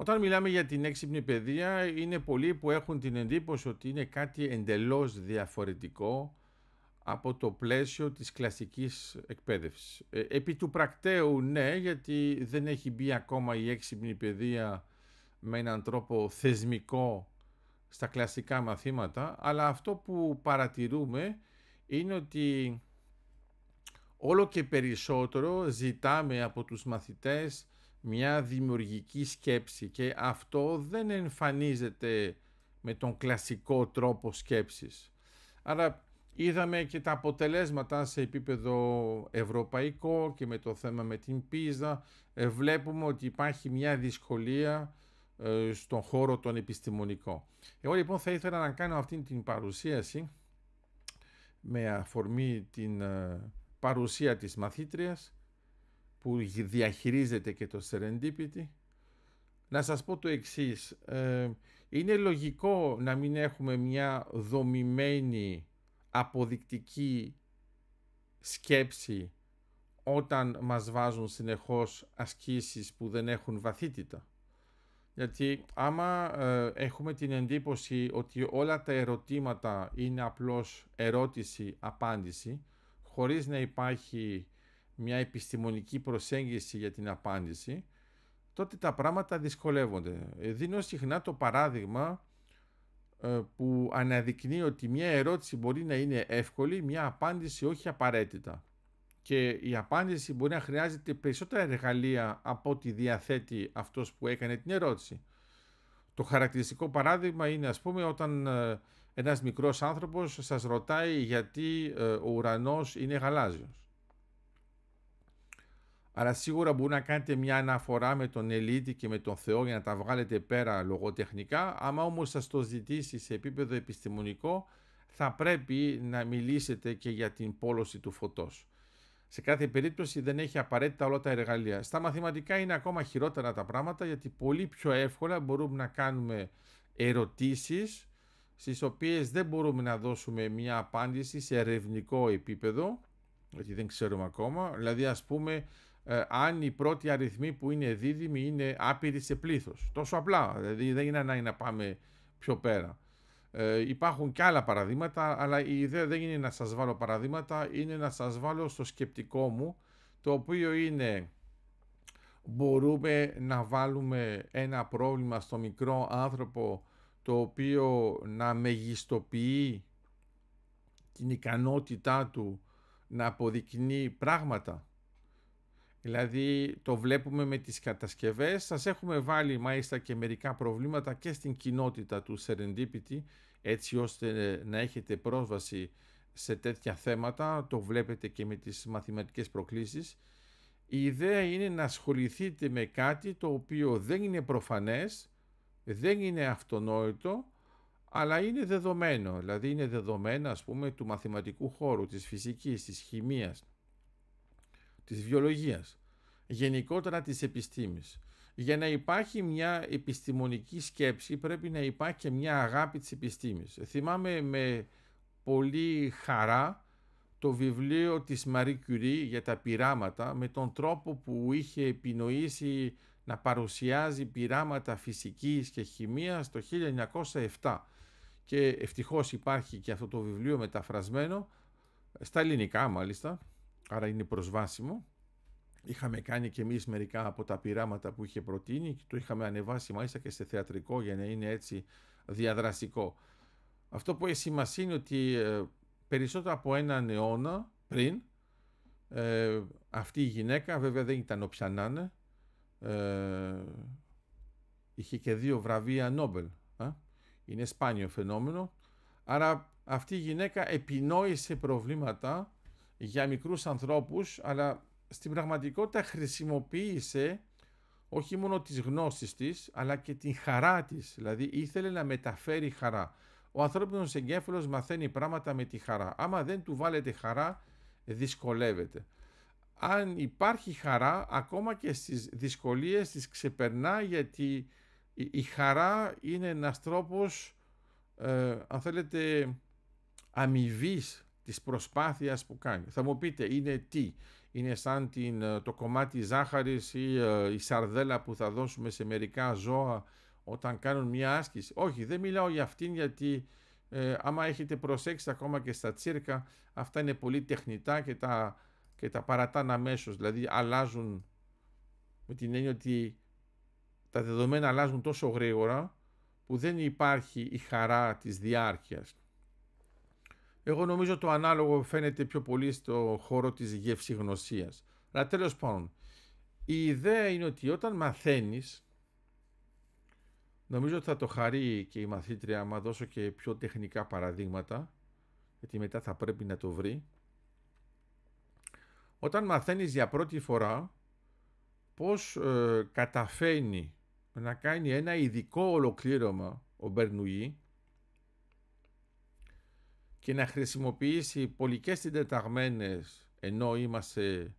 Όταν μιλάμε για την έξυπνη παιδεία, είναι πολλοί που έχουν την εντύπωση ότι είναι κάτι εντελώς διαφορετικό από το πλαίσιο της κλασικής εκπαίδευσης. Ε, επί του πρακτέου ναι, γιατί δεν έχει μπει ακόμα η έξυπνη παιδεία με έναν τρόπο θεσμικό στα κλασικά μαθήματα, αλλά αυτό που παρατηρούμε είναι ότι όλο και περισσότερο ζητάμε από τους μαθητές μια δημιουργική σκέψη και αυτό δεν εμφανίζεται με τον κλασικό τρόπο σκέψης. Άρα είδαμε και τα αποτελέσματα σε επίπεδο ευρωπαϊκό και με το θέμα με την πίζα. Ε, βλέπουμε ότι υπάρχει μια δυσκολία ε, στον χώρο τον επιστημονικό. Εγώ λοιπόν θα ήθελα να κάνω αυτή την παρουσίαση με αφορμή την ε, παρουσία της μαθήτριας που διαχειρίζεται και το Serendipity να σας πω το εξής ε, είναι λογικό να μην έχουμε μια δομημένη αποδεικτική σκέψη όταν μας βάζουν συνεχώς ασκήσεις που δεν έχουν βαθύτητα γιατί άμα ε, έχουμε την εντύπωση ότι όλα τα ερωτήματα είναι απλώς ερώτηση-απάντηση χωρίς να υπάρχει μια επιστημονική προσέγγιση για την απάντηση, τότε τα πράγματα δυσκολεύονται. Ε, δίνω συχνά το παράδειγμα ε, που αναδεικνύει ότι μια ερώτηση μπορεί να είναι εύκολη, μια απάντηση όχι απαραίτητα. Και η απάντηση μπορεί να χρειάζεται περισσότερα εργαλεία από ό,τι διαθέτει αυτός που έκανε την ερώτηση. Το χαρακτηριστικό παράδειγμα είναι ας πούμε όταν ε, ένας μικρός άνθρωπος σας ρωτάει γιατί ο ουρανός είναι γαλάζιος αλλά σίγουρα μπορεί να κάνετε μια αναφορά με τον Ελίτη και με τον Θεό για να τα βγάλετε πέρα λογοτεχνικά. Άμα όμως σας το ζητήσει σε επίπεδο επιστημονικό, θα πρέπει να μιλήσετε και για την πόλωση του φωτός. Σε κάθε περίπτωση δεν έχει απαραίτητα όλα τα εργαλεία. Στα μαθηματικά είναι ακόμα χειρότερα τα πράγματα γιατί πολύ πιο εύκολα μπορούμε να κάνουμε ερωτήσεις στις οποίες δεν μπορούμε να δώσουμε μια απάντηση σε ερευνικό επίπεδο γιατί δεν ξέρουμε ακόμα. Δηλαδή ας πούμε ε, αν οι πρώτοι αριθμοί που είναι δίδυμοι είναι άπειροι σε πλήθος. Τόσο απλά, δηλαδή δεν είναι ανάγκη να πάμε πιο πέρα. Ε, υπάρχουν και άλλα παραδείγματα, αλλά η ιδέα δεν είναι να σας βάλω παραδείγματα, είναι να σας βάλω στο σκεπτικό μου, το οποίο είναι μπορούμε να βάλουμε ένα πρόβλημα στο μικρό άνθρωπο το οποίο να μεγιστοποιεί την ικανότητά του να αποδεικνύει πράγματα Δηλαδή το βλέπουμε με τις κατασκευές. Σας έχουμε βάλει μάλιστα και μερικά προβλήματα και στην κοινότητα του Serendipity έτσι ώστε ε, να έχετε πρόσβαση σε τέτοια θέματα. Το βλέπετε και με τις μαθηματικές προκλήσεις. Η ιδέα είναι να ασχοληθείτε με κάτι το οποίο δεν είναι προφανές, δεν είναι αυτονόητο, αλλά είναι δεδομένο. Δηλαδή είναι δεδομένα ας πούμε του μαθηματικού χώρου, της φυσικής, της χημίας της βιολογίας, γενικότερα της επιστήμης. Για να υπάρχει μια επιστημονική σκέψη πρέπει να υπάρχει και μια αγάπη της επιστήμης. Θυμάμαι με πολύ χαρά το βιβλίο της Marie Curie για τα πειράματα με τον τρόπο που είχε επινοήσει να παρουσιάζει πειράματα φυσικής και χημίας το 1907 και ευτυχώς υπάρχει και αυτό το βιβλίο μεταφρασμένο στα ελληνικά μάλιστα άρα είναι προσβάσιμο. Είχαμε κάνει και εμείς μερικά από τα πειράματα που είχε προτείνει και το είχαμε ανεβάσει μάλιστα και σε θεατρικό για να είναι έτσι διαδραστικό. Αυτό που έχει σημασία είναι ότι ε, περισσότερο από έναν αιώνα πριν ε, αυτή η γυναίκα βέβαια δεν ήταν όποια να ε, είχε και δύο βραβεία Νόμπελ είναι σπάνιο φαινόμενο άρα αυτή η γυναίκα επινόησε προβλήματα για μικρούς ανθρώπους, αλλά στην πραγματικότητα χρησιμοποίησε όχι μόνο τις γνώσεις της, αλλά και την χαρά της. Δηλαδή ήθελε να μεταφέρει χαρά. Ο ανθρώπινος εγκέφαλος μαθαίνει πράγματα με τη χαρά. Άμα δεν του βάλετε χαρά, δυσκολεύεται. Αν υπάρχει χαρά, ακόμα και στις δυσκολίες τις ξεπερνά, γιατί η χαρά είναι ένας τρόπος, ε, αν θέλετε, αμοιβής της προσπάθειας που κάνει. Θα μου πείτε είναι τι, είναι σαν την, ε, το κομμάτι ζάχαρης ή ε, η σαρδέλα που θα δώσουμε σε μερικά ζώα όταν κάνουν μια άσκηση. Όχι, δεν μιλάω για αυτήν γιατί ε, άμα έχετε προσέξει ακόμα και στα τσίρκα αυτά είναι πολύ τεχνητά και τα, και τα παρατάνε αμέσως. δηλαδή αλλάζουν με την έννοια ότι τα δεδομένα αλλάζουν τόσο γρήγορα που δεν υπάρχει η χαρά της διάρκειας. Εγώ νομίζω το ανάλογο φαίνεται πιο πολύ στο χώρο της γευσηγνωσίας. Αλλά τέλος πάντων, η ιδέα είναι ότι όταν μαθαίνεις, νομίζω ότι θα το χαρεί και η μαθήτρια, άμα δώσω και πιο τεχνικά παραδείγματα, γιατί μετά θα πρέπει να το βρει. Όταν μαθαίνεις για πρώτη φορά πώς ε, καταφέρνει να κάνει ένα ειδικό ολοκλήρωμα ο και να χρησιμοποιήσει πολικές συντεταγμένες ενώ είμαστε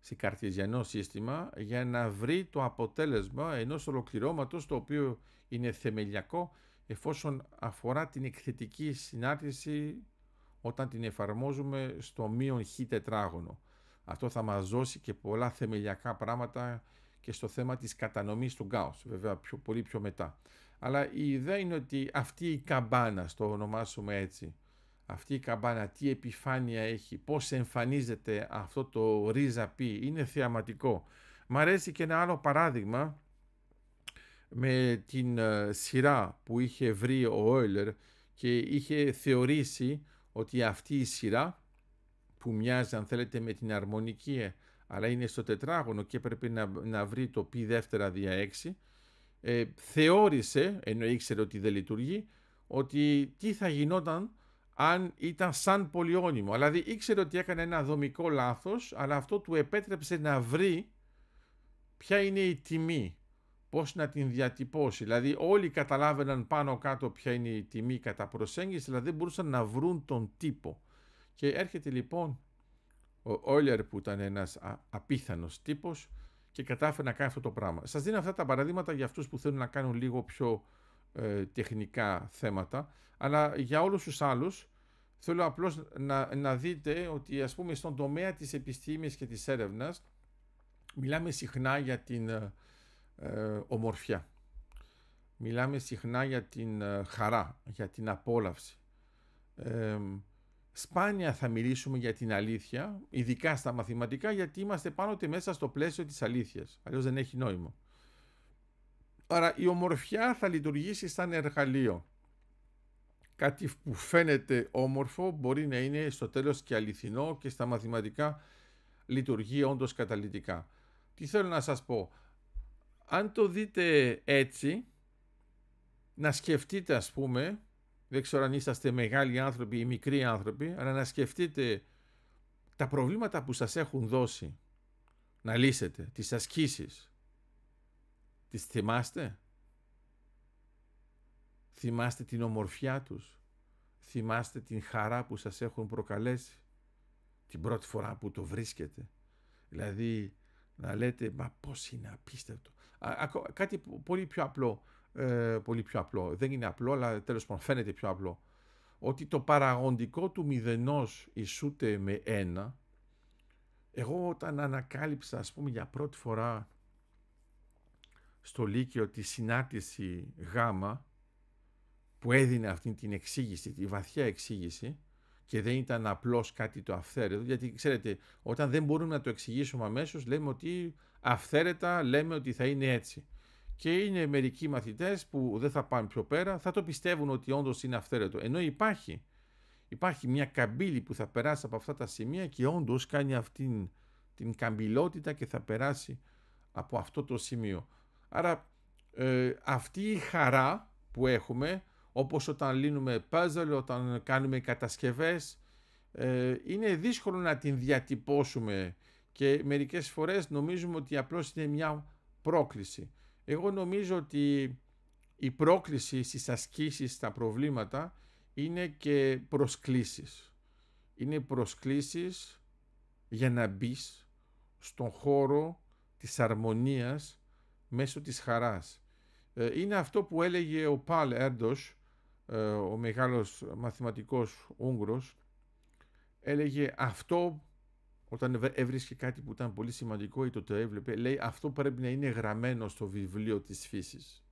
σε καρτιζιανό σύστημα για να βρει το αποτέλεσμα ενός ολοκληρώματος το οποίο είναι θεμελιακό εφόσον αφορά την εκθετική συνάρτηση όταν την εφαρμόζουμε στο μείον χ τετράγωνο. Αυτό θα μας δώσει και πολλά θεμελιακά πράγματα και στο θέμα της κατανομής του γκάους, βέβαια πολύ πιο μετά. Αλλά η ιδέα είναι ότι αυτή η καμπάνα, στο ονομάσουμε έτσι, αυτή η καμπάνα, τι επιφάνεια έχει, πώς εμφανίζεται αυτό το ρίζα πι, είναι θεαματικό. Μ' αρέσει και ένα άλλο παράδειγμα με την ε, σειρά που είχε βρει ο Euler και είχε θεωρήσει ότι αυτή η σειρά που μοιάζει αν θέλετε με την αρμονική ε, αλλά είναι στο τετράγωνο και πρέπει να, βρει το πι δεύτερα δια 6 ε, θεώρησε, ενώ ήξερε ότι δεν λειτουργεί, ότι τι θα γινόταν αν ήταν σαν πολυόνιμο. Δηλαδή ήξερε ότι έκανε ένα δομικό λάθος, αλλά αυτό του επέτρεψε να βρει ποια είναι η τιμή, πώς να την διατυπώσει. Δηλαδή όλοι καταλάβαιναν πάνω κάτω ποια είναι η τιμή κατά προσέγγιση, δηλαδή δεν μπορούσαν να βρουν τον τύπο. Και έρχεται λοιπόν ο Όλερ που ήταν ένας απίθανος τύπος και κατάφερε να κάνει αυτό το πράγμα. Σας δίνω αυτά τα παραδείγματα για αυτούς που θέλουν να κάνουν λίγο πιο ε, τεχνικά θέματα, αλλά για όλους τους άλλους θέλω απλώς να, να δείτε ότι ας πούμε στον τομέα της επιστήμης και της έρευνας μιλάμε συχνά για την ε, ε ομορφιά, μιλάμε συχνά για την ε, χαρά, για την απόλαυση. Ε, σπάνια θα μιλήσουμε για την αλήθεια, ειδικά στα μαθηματικά, γιατί είμαστε πάντοτε μέσα στο πλαίσιο της αλήθειας. Αλλιώς δεν έχει νόημα. Άρα η ομορφιά θα λειτουργήσει σαν εργαλείο. Κάτι που φαίνεται όμορφο μπορεί να είναι στο τέλος και αληθινό και στα μαθηματικά λειτουργεί όντως καταλυτικά. Τι θέλω να σας πω. Αν το δείτε έτσι, να σκεφτείτε ας πούμε, δεν ξέρω αν είσαστε μεγάλοι άνθρωποι ή μικροί άνθρωποι, αλλά να σκεφτείτε τα προβλήματα που σας έχουν δώσει να λύσετε, τις ασκήσεις, Τις θυμάστε? Θυμάστε την ομορφιά τους. Θυμάστε την χαρά που σας έχουν προκαλέσει. Την πρώτη φορά που το βρίσκετε. Δηλαδή να λέτε μα πώς είναι απίστευτο. Α, κάτι πολύ πιο απλό. Ε, πολύ πιο απλό. Δεν είναι απλό αλλά τέλος πάντων φαίνεται πιο απλό. Ότι το παραγοντικό του μηδενός ισούται με ένα. Εγώ όταν ανακάλυψα ας πούμε για πρώτη φορά στο Λύκειο τη συνάρτηση γάμα που έδινε αυτή την εξήγηση, τη βαθιά εξήγηση και δεν ήταν απλώς κάτι το αυθαίρετο γιατί ξέρετε όταν δεν μπορούμε να το εξηγήσουμε αμέσως, λέμε ότι αυθαίρετα λέμε ότι θα είναι έτσι και είναι μερικοί μαθητές που δεν θα πάνε πιο πέρα θα το πιστεύουν ότι όντως είναι αυθαίρετο ενώ υπάρχει υπάρχει μια καμπύλη που θα περάσει από αυτά τα σημεία και όντως κάνει αυτή την καμπυλότητα και θα περάσει από αυτό το σημείο. Άρα ε, αυτή η χαρά που έχουμε, όπως όταν λύνουμε puzzle, όταν κάνουμε κατασκευές, ε, είναι δύσκολο να την διατυπώσουμε και μερικές φορές νομίζουμε ότι απλώς είναι μια πρόκληση. Εγώ νομίζω ότι η πρόκληση στις ασκήσεις, στα προβλήματα, είναι και προσκλήσεις. Είναι προσκλήσεις για να μπεις στον χώρο της αρμονίας μέσω της χαράς. Ε, είναι αυτό που έλεγε ο Παλ Έρντος, ε, ο μεγάλος μαθηματικός Ούγγρος, έλεγε αυτό όταν έβρισκε κάτι που ήταν πολύ σημαντικό ή το έβλεπε, λέει αυτό πρέπει να είναι γραμμένο στο βιβλίο της φύσης.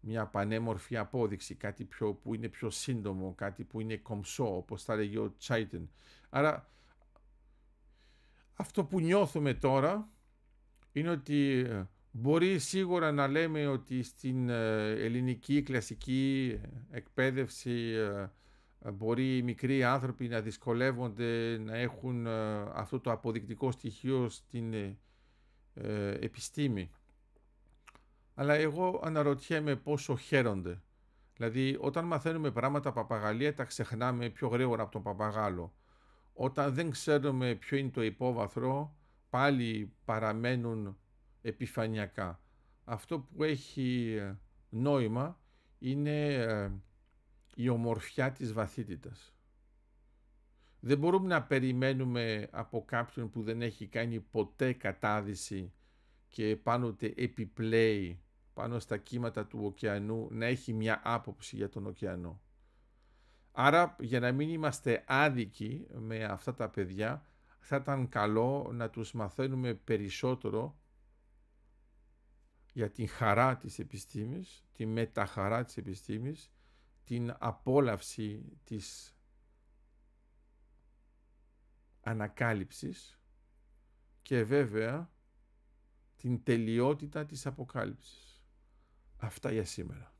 Μια πανέμορφη απόδειξη, κάτι πιο, που είναι πιο σύντομο, κάτι που είναι κομψό, όπως θα έλεγε ο Τσάιτεν. Άρα αυτό που νιώθουμε τώρα είναι ότι ε, Μπορεί σίγουρα να λέμε ότι στην ε, ελληνική κλασική ε, εκπαίδευση ε, μπορεί οι μικροί άνθρωποι να δυσκολεύονται να έχουν αυτό το αποδεικτικό στοιχείο στην επιστήμη. Αλλά εγώ αναρωτιέμαι πόσο χαίρονται. Δηλαδή όταν μαθαίνουμε πράγματα παπαγαλία τα ξεχνάμε πιο γρήγορα από τον παπαγάλο. Όταν δεν ξέρουμε ποιο είναι το υπόβαθρο πάλι παραμένουν επιφανειακά. Αυτό που έχει ε, νόημα είναι ε, η ομορφιά της βαθύτητας. Δεν μπορούμε να περιμένουμε από κάποιον που δεν έχει κάνει ποτέ κατάδυση και πάνω ότι επιπλέει πάνω στα κύματα του ωκεανού να έχει μια άποψη για τον ωκεανό. Άρα για να μην είμαστε άδικοι με αυτά τα παιδιά θα ήταν καλό να τους μαθαίνουμε περισσότερο για την χαρά της επιστήμης, τη μεταχαρά της επιστήμης, την απόλαυση της ανακάλυψης και βέβαια την τελειότητα της αποκάλυψης. Αυτά για σήμερα.